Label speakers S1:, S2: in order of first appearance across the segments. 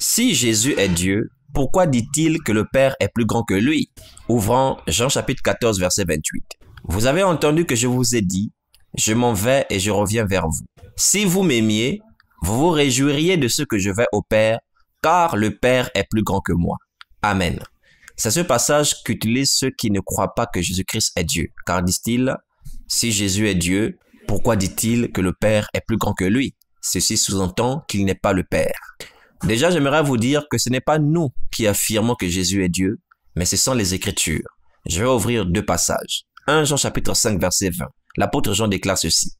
S1: Si Jésus est Dieu, pourquoi dit-il que le Père est plus grand que lui Ouvrant Jean chapitre 14 verset 28. Vous avez entendu que je vous ai dit, je m'en vais et je reviens vers vous. Si vous m'aimiez, vous vous réjouiriez de ce que je vais au Père, car le Père est plus grand que moi. Amen. C'est ce passage qu'utilisent ceux qui ne croient pas que Jésus-Christ est Dieu, car disent-ils, si Jésus est Dieu, pourquoi dit-il que le Père est plus grand que lui Ceci sous-entend qu'il n'est pas le Père. Déjà, j'aimerais vous dire que ce n'est pas nous qui affirmons que Jésus est Dieu, mais ce sont les Écritures. Je vais ouvrir deux passages. 1 Jean chapitre 5 verset 20. L'apôtre Jean déclare ceci.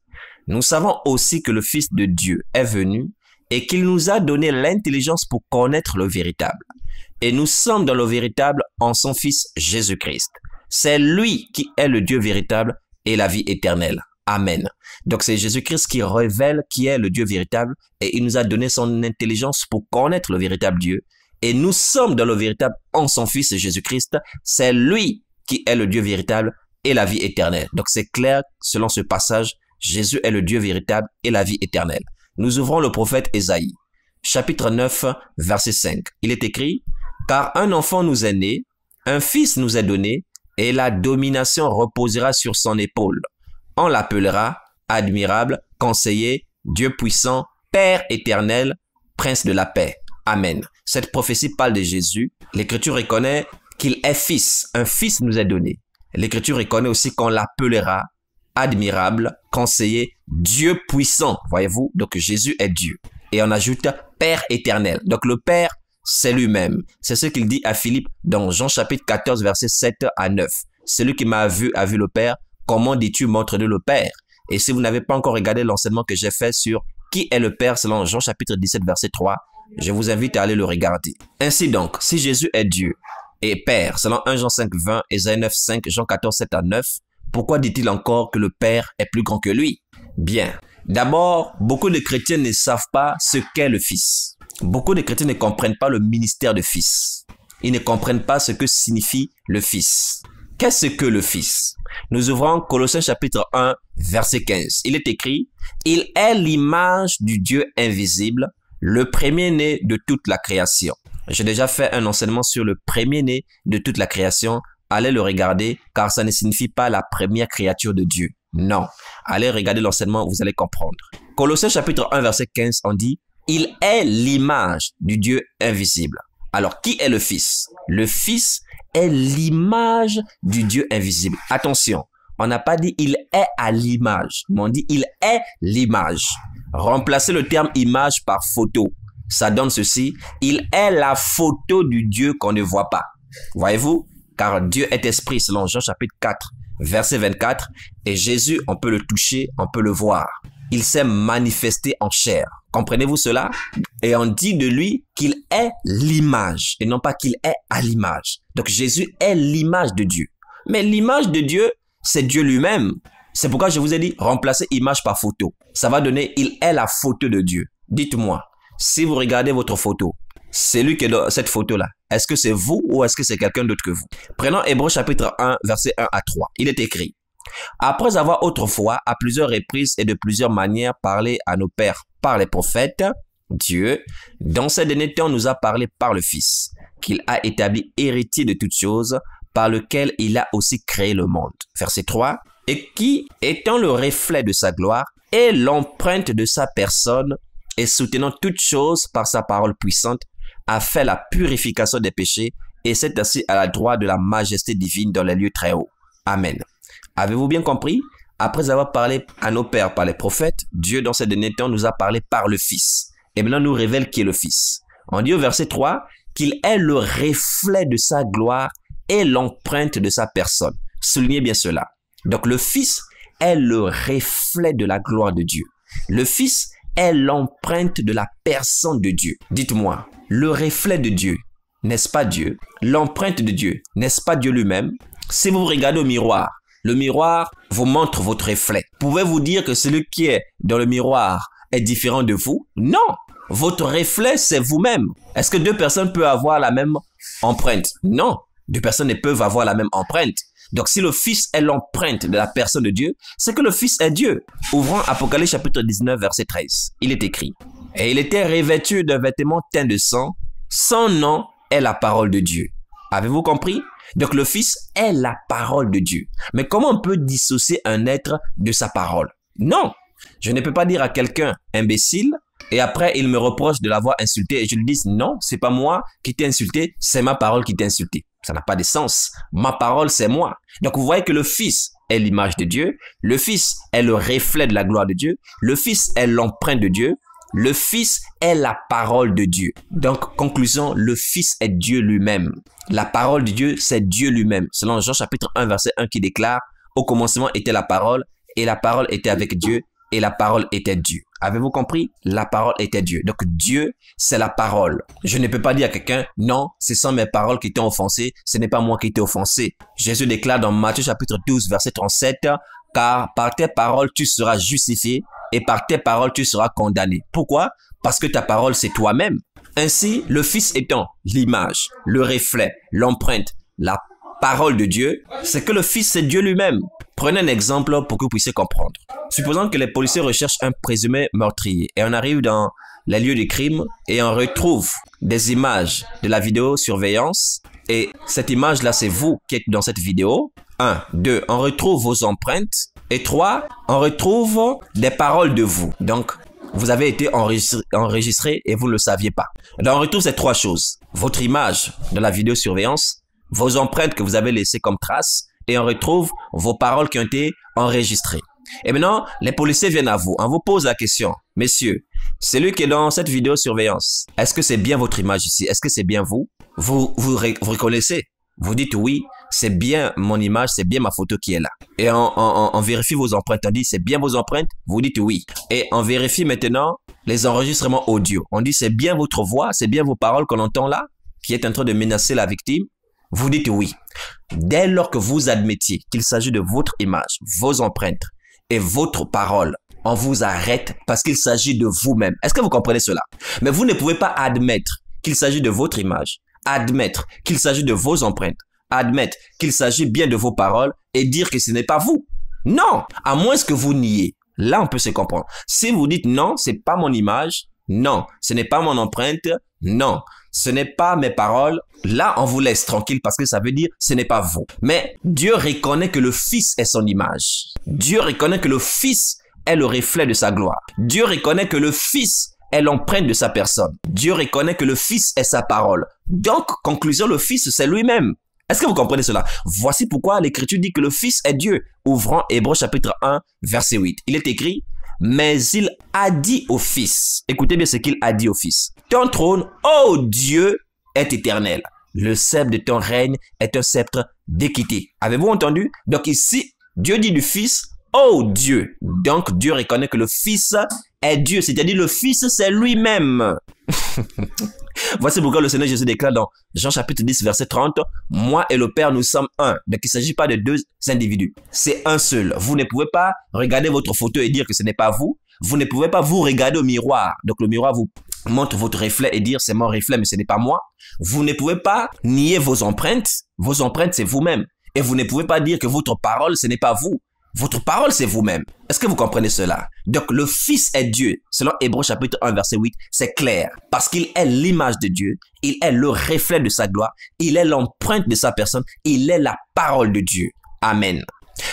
S1: Nous savons aussi que le Fils de Dieu est venu et qu'il nous a donné l'intelligence pour connaître le véritable. Et nous sommes dans le véritable en son Fils Jésus-Christ. C'est lui qui est le Dieu véritable et la vie éternelle. Amen. Donc c'est Jésus-Christ qui révèle qui est le Dieu véritable et il nous a donné son intelligence pour connaître le véritable Dieu. Et nous sommes dans le véritable en son Fils Jésus-Christ. C'est lui qui est le Dieu véritable et la vie éternelle. Donc c'est clair, selon ce passage, Jésus est le Dieu véritable et la vie éternelle. Nous ouvrons le prophète Esaïe. chapitre 9, verset 5. Il est écrit, Car un enfant nous est né, un fils nous est donné, et la domination reposera sur son épaule on l'appellera admirable, conseiller, Dieu puissant, Père éternel, Prince de la paix. Amen. Cette prophétie parle de Jésus. L'Écriture reconnaît qu'il est fils. Un fils nous est donné. L'Écriture reconnaît aussi qu'on l'appellera admirable, conseiller, Dieu puissant. Voyez-vous, donc Jésus est Dieu. Et on ajoute Père éternel. Donc le Père, c'est lui-même. C'est ce qu'il dit à Philippe dans Jean chapitre 14, verset 7 à 9. Celui qui m'a vu a vu le Père comment dis-tu montre le le Père Et si vous n'avez pas encore regardé l'enseignement que j'ai fait sur qui est le Père selon Jean chapitre 17 verset 3, je vous invite à aller le regarder. Ainsi donc, si Jésus est Dieu et Père selon 1 Jean 5 20, Jean 9 5, Jean 14 7 à 9, pourquoi dit-il encore que le Père est plus grand que lui Bien. D'abord, beaucoup de chrétiens ne savent pas ce qu'est le Fils. Beaucoup de chrétiens ne comprennent pas le ministère de Fils. Ils ne comprennent pas ce que signifie le Fils. Qu'est-ce que le Fils Nous ouvrons Colossiens chapitre 1, verset 15. Il est écrit, Il est l'image du Dieu invisible, le premier-né de toute la création. J'ai déjà fait un enseignement sur le premier-né de toute la création. Allez le regarder, car ça ne signifie pas la première créature de Dieu. Non. Allez regarder l'enseignement, vous allez comprendre. Colossiens chapitre 1, verset 15, on dit, Il est l'image du Dieu invisible. Alors, qui est le Fils Le Fils, est l'image du Dieu invisible. Attention, on n'a pas dit il est à l'image, mais on dit il est l'image. Remplacez le terme image par photo. Ça donne ceci, il est la photo du Dieu qu'on ne voit pas. Voyez-vous, car Dieu est esprit selon Jean chapitre 4, verset 24, et Jésus, on peut le toucher, on peut le voir il s'est manifesté en chair. Comprenez-vous cela Et on dit de lui qu'il est l'image et non pas qu'il est à l'image. Donc Jésus est l'image de Dieu. Mais l'image de Dieu, c'est Dieu lui-même. C'est pourquoi je vous ai dit remplacer image par photo. Ça va donner il est la photo de Dieu. Dites-moi, si vous regardez votre photo, c'est lui qui est dans cette photo-là, est-ce que c'est vous ou est-ce que c'est quelqu'un d'autre que vous Prenons Hébreu chapitre 1, verset 1 à 3. Il est écrit, après avoir autrefois, à plusieurs reprises et de plusieurs manières, parlé à nos pères par les prophètes, Dieu, dans ces derniers temps, nous a parlé par le Fils, qu'il a établi héritier de toutes choses, par lequel il a aussi créé le monde. Verset 3. Et qui, étant le reflet de sa gloire et l'empreinte de sa personne, et soutenant toutes choses par sa parole puissante, a fait la purification des péchés et s'est assis à la droite de la majesté divine dans les lieux très hauts. Amen. Avez-vous bien compris Après avoir parlé à nos pères par les prophètes, Dieu dans ces derniers temps nous a parlé par le Fils. Et maintenant nous révèle qui est le Fils. On dit au verset 3 qu'il est le reflet de sa gloire et l'empreinte de sa personne. Soulignez bien cela. Donc le Fils est le reflet de la gloire de Dieu. Le Fils est l'empreinte de la personne de Dieu. Dites-moi, le reflet de Dieu, n'est-ce pas Dieu L'empreinte de Dieu, n'est-ce pas Dieu lui-même Si vous regardez au miroir, le miroir vous montre votre reflet. Pouvez-vous dire que celui qui est dans le miroir est différent de vous Non. Votre reflet, c'est vous-même. Est-ce que deux personnes peuvent avoir la même empreinte Non. Deux personnes ne peuvent avoir la même empreinte. Donc si le Fils est l'empreinte de la personne de Dieu, c'est que le Fils est Dieu. Ouvrons Apocalypse chapitre 19, verset 13. Il est écrit. Et il était revêtu d'un vêtement teint de sang. Son nom est la parole de Dieu. Avez-vous compris donc le Fils est la parole de Dieu. Mais comment on peut dissocier un être de sa parole Non, je ne peux pas dire à quelqu'un imbécile et après il me reproche de l'avoir insulté et je lui dis non, c'est pas moi qui t'ai insulté, c'est ma parole qui t'a insulté. Ça n'a pas de sens. Ma parole, c'est moi. Donc vous voyez que le Fils est l'image de Dieu, le Fils est le reflet de la gloire de Dieu, le Fils est l'empreinte de Dieu, le Fils est la parole de Dieu. Donc, conclusion, le Fils est Dieu lui-même. La parole de Dieu, c'est Dieu lui-même. Selon Jean chapitre 1, verset 1 qui déclare, au commencement était la parole, et la parole était avec Dieu, et la parole était Dieu. Avez-vous compris La parole était Dieu. Donc Dieu, c'est la parole. Je ne peux pas dire à quelqu'un, non, ce sont mes paroles qui t'ont offensé, ce n'est pas moi qui t'ai offensé. Jésus déclare dans Matthieu chapitre 12, verset 37, car par tes paroles tu seras justifié et par tes paroles tu seras condamné. Pourquoi Parce que ta parole c'est toi-même. Ainsi, le Fils étant l'image, le reflet, l'empreinte, la parole de Dieu, c'est que le Fils c'est Dieu lui-même. Prenez un exemple pour que vous puissiez comprendre. Supposons que les policiers recherchent un présumé meurtrier et on arrive dans les lieux du crime et on retrouve des images de la vidéosurveillance et cette image là c'est vous qui êtes dans cette vidéo 1. 2. On retrouve vos empreintes. Et 3. On retrouve des paroles de vous. Donc, vous avez été enregistré et vous ne le saviez pas. Donc, on retrouve ces trois choses. Votre image de la vidéosurveillance, vos empreintes que vous avez laissées comme trace et on retrouve vos paroles qui ont été enregistrées. Et maintenant, les policiers viennent à vous. On vous pose la question. Messieurs, lui qui est dans cette vidéosurveillance, est-ce que c'est bien votre image ici Est-ce que c'est bien vous, vous, vous reconnaissez Vous dites oui c'est bien mon image, c'est bien ma photo qui est là. Et on, vérifie vos empreintes. On dit, c'est bien vos empreintes. Vous dites oui. Et on vérifie maintenant les enregistrements audio. On dit, c'est bien votre voix, c'est bien vos paroles qu'on entend là, qui est en train de menacer la victime. Vous dites oui. Dès lors que vous admettiez qu'il s'agit de votre image, vos empreintes et votre parole, on vous arrête parce qu'il s'agit de vous-même. Est-ce que vous comprenez cela Mais vous ne pouvez pas admettre qu'il s'agit de votre image, admettre qu'il s'agit de vos empreintes, admettre qu'il s'agit bien de vos paroles et dire que ce n'est pas vous. Non, à moins que vous niez. Là, on peut se comprendre. Si vous dites non, c'est pas mon image, non, ce n'est pas mon empreinte, non, ce n'est pas mes paroles, là, on vous laisse tranquille parce que ça veut dire ce n'est pas vous. Mais Dieu reconnaît que le Fils est son image. Dieu reconnaît que le Fils est le reflet de sa gloire. Dieu reconnaît que le Fils est l'empreinte de sa personne. Dieu reconnaît que le Fils est sa parole. Donc, conclusion, le Fils, c'est lui-même. Est-ce que vous comprenez cela Voici pourquoi l'Écriture dit que le Fils est Dieu. ouvrant Hébreu chapitre 1, verset 8. Il est écrit, mais il a dit au Fils, écoutez bien ce qu'il a dit au Fils, ton trône, ô oh Dieu, est éternel. Le sceptre de ton règne est un sceptre d'équité. Avez-vous entendu Donc ici, Dieu dit du Fils, ô Dieu. Donc Dieu reconnaît que le Fils est Dieu, c'est-à-dire le Fils, c'est lui-même. Voici pourquoi le Seigneur Jésus déclare dans Jean chapitre 10, verset 30, Moi et le Père, nous sommes un. Donc il ne s'agit pas de deux individus. C'est un seul. Vous ne pouvez pas regarder votre photo et dire que ce n'est pas vous. Vous ne pouvez pas vous regarder au miroir. Donc le miroir vous montre votre reflet et dire c'est mon reflet mais ce n'est pas moi. Vous ne pouvez pas nier vos empreintes. Vos empreintes, c'est vous-même. Et vous ne pouvez pas dire que votre parole, ce n'est pas vous. Votre parole, c'est vous-même. Est-ce que vous comprenez cela Donc le Fils est Dieu. Selon Hébreu chapitre 1, verset 8, c'est clair. Parce qu'il est l'image de Dieu, il est le reflet de sa gloire, il est l'empreinte de sa personne, il est la parole de Dieu. Amen.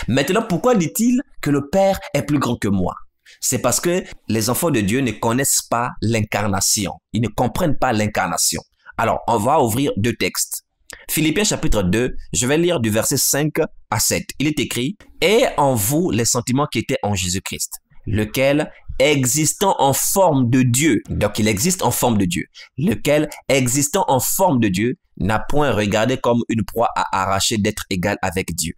S1: Maintenant, pourquoi dit-il que le Père est plus grand que moi C'est parce que les enfants de Dieu ne connaissent pas l'incarnation. Ils ne comprennent pas l'incarnation. Alors, on va ouvrir deux textes. Philippiens chapitre 2, je vais lire du verset 5 à 7. Il est écrit, Et en vous les sentiments qui étaient en Jésus-Christ, lequel existant en forme de Dieu, donc il existe en forme de Dieu, lequel existant en forme de Dieu n'a point regardé comme une proie à arracher d'être égal avec Dieu,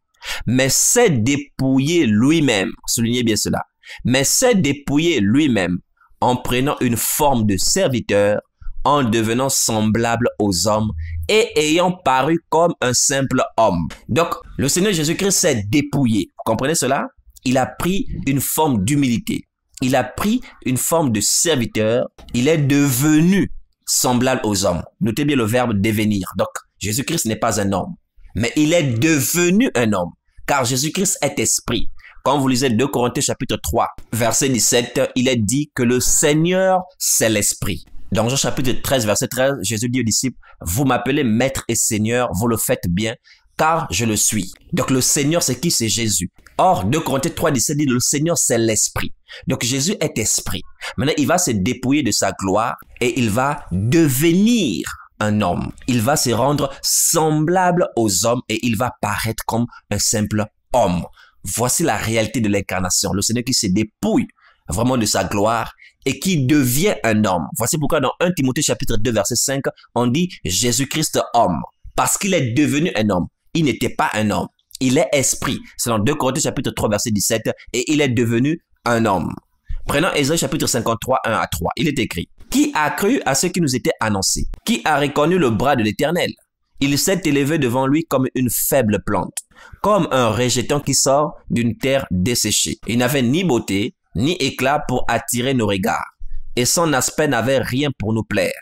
S1: mais s'est dépouillé lui-même, soulignez bien cela, mais s'est dépouillé lui-même en prenant une forme de serviteur, en devenant semblable aux hommes et ayant paru comme un simple homme. Donc, le Seigneur Jésus-Christ s'est dépouillé. Vous comprenez cela Il a pris une forme d'humilité. Il a pris une forme de serviteur. Il est devenu semblable aux hommes. Notez bien le verbe devenir. Donc, Jésus-Christ n'est pas un homme, mais il est devenu un homme, car Jésus-Christ est esprit. Quand vous lisez 2 Corinthiens chapitre 3, verset 17, il est dit que le Seigneur, c'est l'esprit. Dans Jean chapitre 13, verset 13, Jésus dit aux disciples, vous m'appelez maître et seigneur, vous le faites bien, car je le suis. Donc le Seigneur, c'est qui C'est Jésus. Or, 2 Corinthiens 3, 17 dit, le Seigneur, c'est l'Esprit. Donc Jésus est Esprit. Maintenant, il va se dépouiller de sa gloire et il va devenir un homme. Il va se rendre semblable aux hommes et il va paraître comme un simple homme. Voici la réalité de l'incarnation. Le Seigneur qui se dépouille vraiment de sa gloire et qui devient un homme. Voici pourquoi dans 1 Timothée chapitre 2 verset 5, on dit Jésus-Christ homme, parce qu'il est devenu un homme. Il n'était pas un homme. Il est esprit. C'est dans 2 Corinthiens chapitre 3 verset 17, et il est devenu un homme. Prenons Ésaïe chapitre 53, 1 à 3. Il est écrit, Qui a cru à ce qui nous était annoncé Qui a reconnu le bras de l'Éternel Il s'est élevé devant lui comme une faible plante, comme un rejeton qui sort d'une terre desséchée. Il n'avait ni beauté, ni éclat pour attirer nos regards, et son aspect n'avait rien pour nous plaire.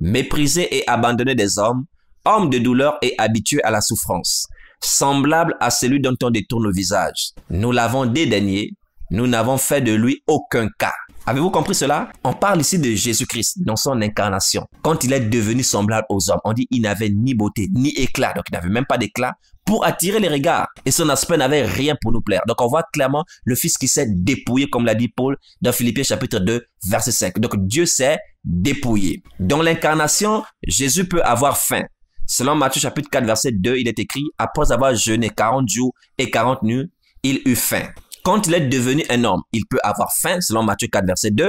S1: Méprisé et abandonné des hommes, homme de douleur et habitué à la souffrance, semblable à celui dont on détourne le visage. Nous l'avons dédaigné, nous n'avons fait de lui aucun cas. Avez-vous compris cela On parle ici de Jésus-Christ dans son incarnation. Quand il est devenu semblable aux hommes, on dit il n'avait ni beauté, ni éclat, donc il n'avait même pas d'éclat pour attirer les regards. Et son aspect n'avait rien pour nous plaire. Donc on voit clairement le Fils qui s'est dépouillé, comme l'a dit Paul dans Philippiens chapitre 2, verset 5. Donc Dieu s'est dépouillé. Dans l'incarnation, Jésus peut avoir faim. Selon Matthieu chapitre 4, verset 2, il est écrit, après avoir jeûné 40 jours et 40 nuits, il eut faim. Quand il est devenu un homme, il peut avoir faim, selon Matthieu 4, verset 2.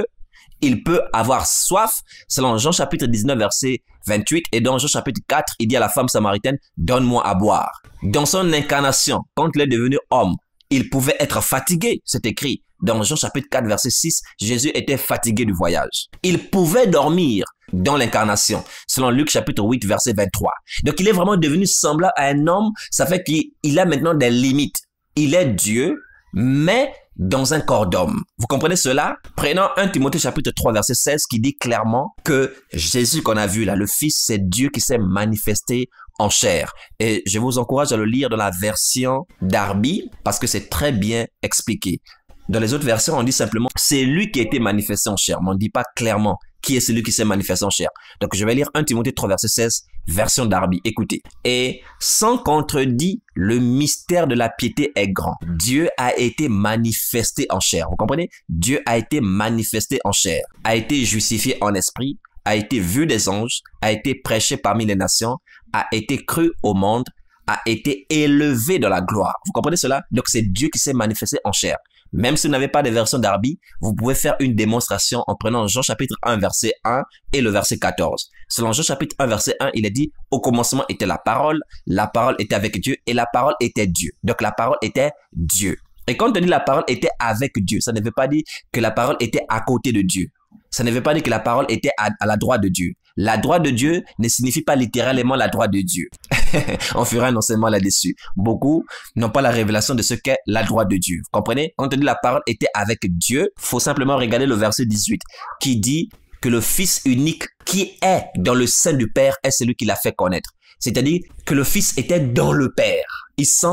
S1: Il peut avoir soif, selon Jean chapitre 19, verset 28. Et dans Jean chapitre 4, il dit à la femme samaritaine, donne-moi à boire. Dans son incarnation, quand il est devenu homme, il pouvait être fatigué, c'est écrit. Dans Jean chapitre 4, verset 6, Jésus était fatigué du voyage. Il pouvait dormir dans l'incarnation, selon Luc chapitre 8, verset 23. Donc il est vraiment devenu semblable à un homme, ça fait qu'il a maintenant des limites. Il est Dieu, mais dans un corps d'homme. Vous comprenez cela Prenons 1 Timothée chapitre 3 verset 16 qui dit clairement que Jésus qu'on a vu là, le Fils, c'est Dieu qui s'est manifesté en chair. Et je vous encourage à le lire dans la version d'Arby parce que c'est très bien expliqué. Dans les autres versions, on dit simplement c'est lui qui a été manifesté en chair, mais on ne dit pas clairement qui est celui qui s'est manifesté en chair. Donc je vais lire 1 Timothée 3 verset 16 version Darby. Écoutez. Et sans contredit, le mystère de la piété est grand. Dieu a été manifesté en chair. Vous comprenez? Dieu a été manifesté en chair, a été justifié en esprit, a été vu des anges, a été prêché parmi les nations, a été cru au monde, a été élevé dans la gloire. Vous comprenez cela? Donc c'est Dieu qui s'est manifesté en chair. Même si vous n'avez pas de version Darby, vous pouvez faire une démonstration en prenant Jean chapitre 1 verset 1 et le verset 14. Selon Jean chapitre 1 verset 1, il est dit, au commencement était la parole, la parole était avec Dieu et la parole était Dieu. Donc la parole était Dieu. Et quand on dit la parole était avec Dieu, ça ne veut pas dire que la parole était à côté de Dieu. Ça ne veut pas dire que la parole était à, à la droite de Dieu. La droite de Dieu ne signifie pas littéralement la droite de Dieu. on fera un enseignement là-dessus. Beaucoup n'ont pas la révélation de ce qu'est la droite de Dieu. Vous comprenez Quand on dit la parole était avec Dieu, faut simplement regarder le verset 18 qui dit que le Fils unique qui est dans le sein du Père est celui qui l'a fait connaître. C'est-à-dire que le Fils était dans le Père. Il sent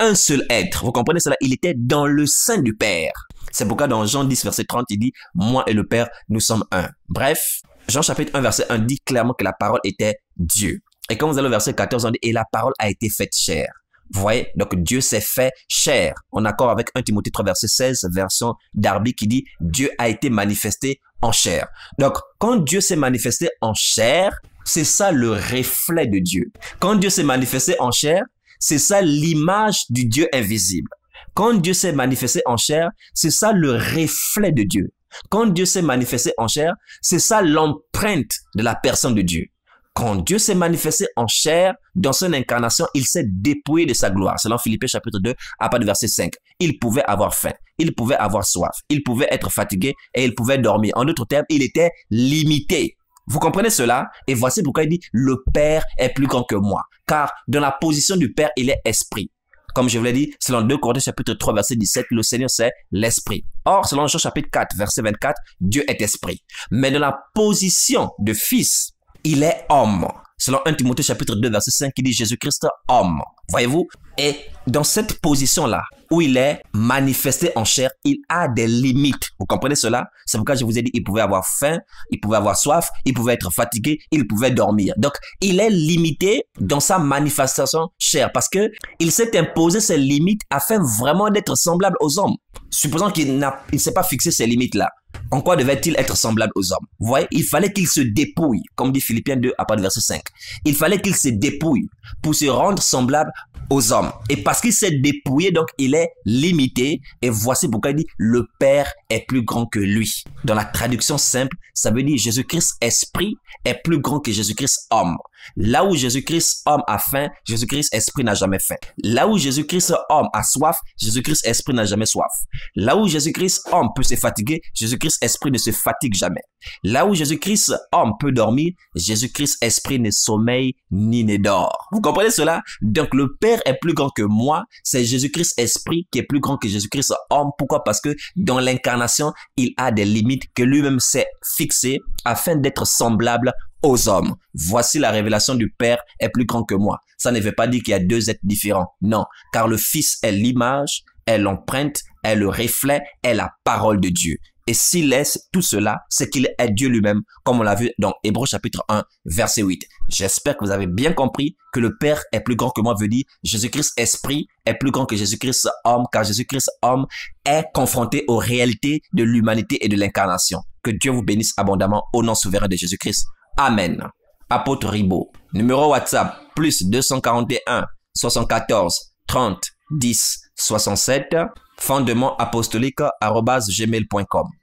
S1: un seul être. Vous comprenez cela Il était dans le sein du Père. C'est pourquoi dans Jean 10, verset 30, il dit, Moi et le Père, nous sommes un. Bref, Jean chapitre 1, verset 1 dit clairement que la parole était Dieu. Et quand vous allez au verset 14, on dit, et la parole a été faite chair. Vous voyez, donc Dieu s'est fait chair, en accord avec 1 Timothée 3, verset 16, version d'Arby qui dit, Dieu a été manifesté en chair. Donc, quand Dieu s'est manifesté en chair, c'est ça le reflet de Dieu. Quand Dieu s'est manifesté en chair, c'est ça l'image du Dieu invisible. Quand Dieu s'est manifesté en chair, c'est ça le reflet de Dieu. Quand Dieu s'est manifesté en chair, c'est ça l'empreinte de la personne de Dieu. Quand Dieu s'est manifesté en chair, dans son incarnation, il s'est dépouillé de sa gloire. Selon Philippe chapitre 2, à part du verset 5. Il pouvait avoir faim, il pouvait avoir soif, il pouvait être fatigué et il pouvait dormir. En d'autres termes, il était limité. Vous comprenez cela Et voici pourquoi il dit, le Père est plus grand que moi. Car dans la position du Père, il est esprit. Comme je vous l'ai dit, selon 2 Corinthiens chapitre 3 verset 17, le Seigneur c'est l'Esprit. Or, selon Jean chapitre 4 verset 24, Dieu est Esprit. Mais dans la position de Fils, il est homme selon 1 Timothée chapitre 2 verset 5 qui dit Jésus-Christ homme. Voyez-vous Et dans cette position-là, où il est manifesté en chair, il a des limites. Vous comprenez cela C'est pourquoi je vous ai dit, il pouvait avoir faim, il pouvait avoir soif, il pouvait être fatigué, il pouvait dormir. Donc, il est limité dans sa manifestation chair parce que il s'est imposé ses limites afin vraiment d'être semblable aux hommes. Supposons qu'il ne s'est pas fixé ces limites-là. En quoi devait-il être semblable aux hommes Vous voyez, il fallait qu'il se dépouille, comme dit Philippiens 2 à part verset 5. Il fallait qu'il se dépouille pour se rendre semblable aux hommes. Et parce qu'il s'est dépouillé, donc il est limité. Et voici pourquoi il dit, le Père est plus grand que lui. Dans la traduction simple, ça veut dire Jésus-Christ esprit est plus grand que Jésus-Christ homme. Là où Jésus-Christ homme a faim, Jésus-Christ esprit n'a jamais faim. Là où Jésus-Christ homme a soif, Jésus-Christ esprit n'a jamais soif. Là où Jésus-Christ homme peut se fatiguer, Jésus-Christ esprit ne se fatigue jamais. Là où Jésus-Christ, homme, peut dormir, Jésus-Christ, esprit, ne sommeille ni ne dort. Vous comprenez cela Donc le Père est plus grand que moi, c'est Jésus-Christ, esprit, qui est plus grand que Jésus-Christ, homme. Pourquoi Parce que dans l'incarnation, il a des limites que lui-même s'est fixées afin d'être semblable aux hommes. Voici la révélation du Père est plus grand que moi. Ça ne veut pas dire qu'il y a deux êtres différents. Non, car le Fils est l'image, est l'empreinte, est le reflet, est la parole de Dieu. Et s'il laisse tout cela, c'est qu'il est Dieu lui-même, comme on l'a vu dans Hébreu chapitre 1, verset 8. J'espère que vous avez bien compris que le Père est plus grand que moi, veut dire Jésus-Christ esprit est plus grand que Jésus-Christ homme, car Jésus-Christ homme est confronté aux réalités de l'humanité et de l'incarnation. Que Dieu vous bénisse abondamment au nom souverain de Jésus-Christ. Amen. Apôtre Ribot. Numéro WhatsApp, plus 241 74 30 10,67, fondement